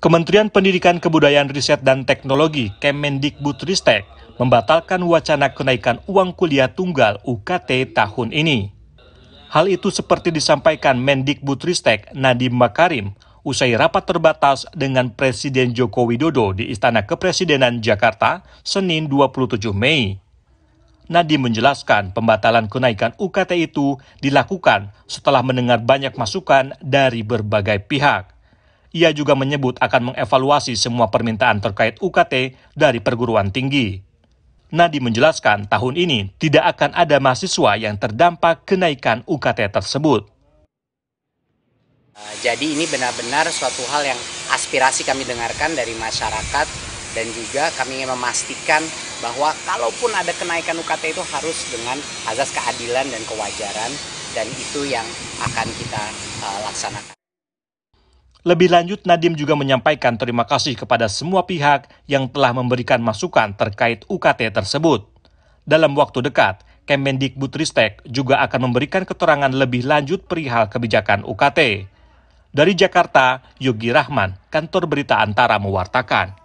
Kementerian Pendidikan Kebudayaan Riset dan Teknologi Kemendikbudristek membatalkan wacana kenaikan uang kuliah tunggal UKT tahun ini. Hal itu seperti disampaikan Mendikbudristek Nadiem Makarim usai rapat terbatas dengan Presiden Joko Widodo di Istana Kepresidenan Jakarta Senin 27 Mei. Nadiem menjelaskan pembatalan kenaikan UKT itu dilakukan setelah mendengar banyak masukan dari berbagai pihak. Ia juga menyebut akan mengevaluasi semua permintaan terkait UKT dari perguruan tinggi. Nadi menjelaskan tahun ini tidak akan ada mahasiswa yang terdampak kenaikan UKT tersebut. Eh, jadi ini benar-benar suatu hal yang aspirasi kami dengarkan dari masyarakat dan juga kami ingin memastikan bahwa kalaupun ada kenaikan UKT itu harus dengan azas keadilan dan kewajaran dan itu yang akan kita eh, laksanakan. Lebih lanjut, Nadiem juga menyampaikan terima kasih kepada semua pihak yang telah memberikan masukan terkait UKT tersebut. Dalam waktu dekat, Kemendikbudristek juga akan memberikan keterangan lebih lanjut perihal kebijakan UKT. Dari Jakarta, Yogi Rahman, Kantor Berita Antara mewartakan.